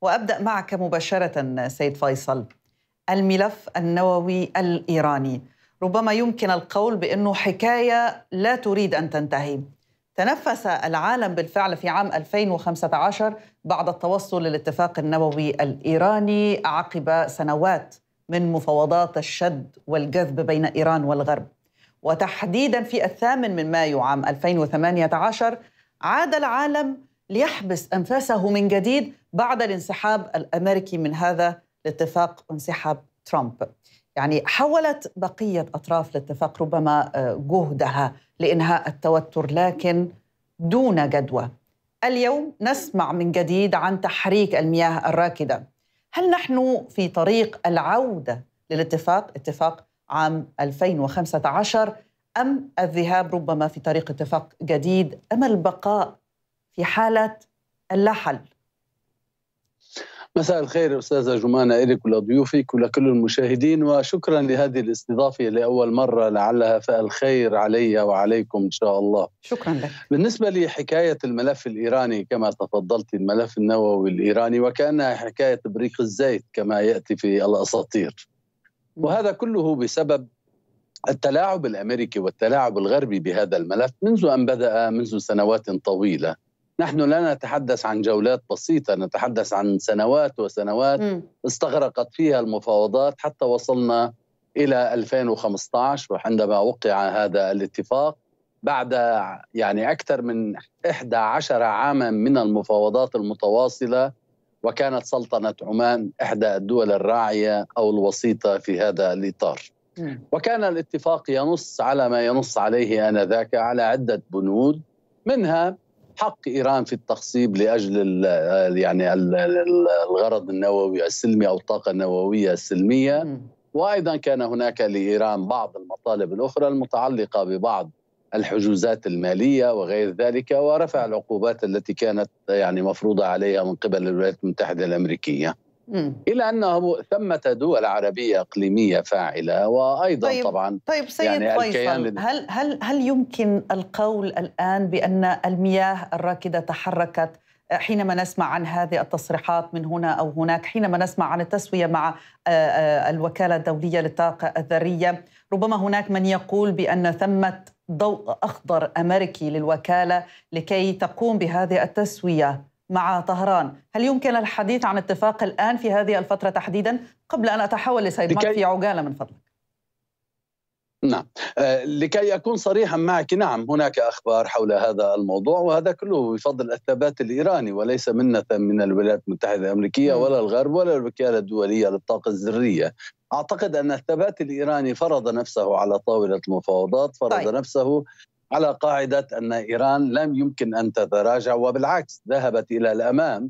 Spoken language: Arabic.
وابدا معك مباشره سيد فيصل الملف النووي الايراني ربما يمكن القول بانه حكايه لا تريد ان تنتهي تنفس العالم بالفعل في عام 2015 بعد التوصل للاتفاق النووي الايراني عقب سنوات من مفاوضات الشد والجذب بين ايران والغرب وتحديدا في الثامن من مايو عام 2018 عاد العالم ليحبس أنفاسه من جديد بعد الانسحاب الأمريكي من هذا الاتفاق انسحاب ترامب يعني حولت بقية أطراف الاتفاق ربما آه، جهدها لإنهاء التوتر لكن دون جدوى اليوم نسمع من جديد عن تحريك المياه الراكدة هل نحن في طريق العودة للاتفاق اتفاق عام 2015 أم الذهاب ربما في طريق اتفاق جديد أم البقاء في حالة اللا حل مساء الخير استاذه جمانه اليك ولضيوفك ولكل المشاهدين وشكرا لهذه الاستضافه لاول مره لعلها فالخير علي وعليكم ان شاء الله شكرا لك بالنسبه لحكايه الملف الايراني كما تفضلت الملف النووي الايراني وكانها حكايه بريق الزيت كما ياتي في الاساطير وهذا كله بسبب التلاعب الامريكي والتلاعب الغربي بهذا الملف منذ ان بدا منذ سنوات طويله نحن لا نتحدث عن جولات بسيطة نتحدث عن سنوات وسنوات م. استغرقت فيها المفاوضات حتى وصلنا إلى 2015 وعندما وقع هذا الاتفاق بعد يعني أكثر من 11 عاما من المفاوضات المتواصلة وكانت سلطنة عمان إحدى الدول الراعية أو الوسيطة في هذا الإطار وكان الاتفاق ينص على ما ينص عليه آنذاك على عدة بنود منها حق ايران في التخصيب لاجل يعني الغرض النووي السلمي او الطاقه النوويه السلميه وايضا كان هناك لايران بعض المطالب الاخرى المتعلقه ببعض الحجوزات الماليه وغير ذلك ورفع العقوبات التي كانت يعني مفروضه عليها من قبل الولايات المتحده الامريكيه. الى انه ثمه دول عربيه اقليميه فاعله وايضا طيب طبعا طيب سيد يعني فيصل هل هل هل يمكن القول الان بان المياه الراكده تحركت حينما نسمع عن هذه التصريحات من هنا او هناك، حينما نسمع عن التسويه مع آه، آه، الوكاله الدوليه للطاقه الذريه، ربما هناك من يقول بان ثمه ضوء اخضر امريكي للوكاله لكي تقوم بهذه التسويه. مع طهران هل يمكن الحديث عن اتفاق الآن في هذه الفترة تحديدا قبل أن أتحول لسيد لكي... في عجالة من فضلك نعم آه، لكي أكون صريحا معك نعم هناك أخبار حول هذا الموضوع وهذا كله بفضل الثبات الإيراني وليس منة من الولايات المتحدة الأمريكية ولا الغرب ولا الوكالة الدولية للطاقة الذرية أعتقد أن الثبات الإيراني فرض نفسه على طاولة المفاوضات فرض طيب. نفسه على قاعده ان ايران لم يمكن ان تتراجع وبالعكس ذهبت الى الامام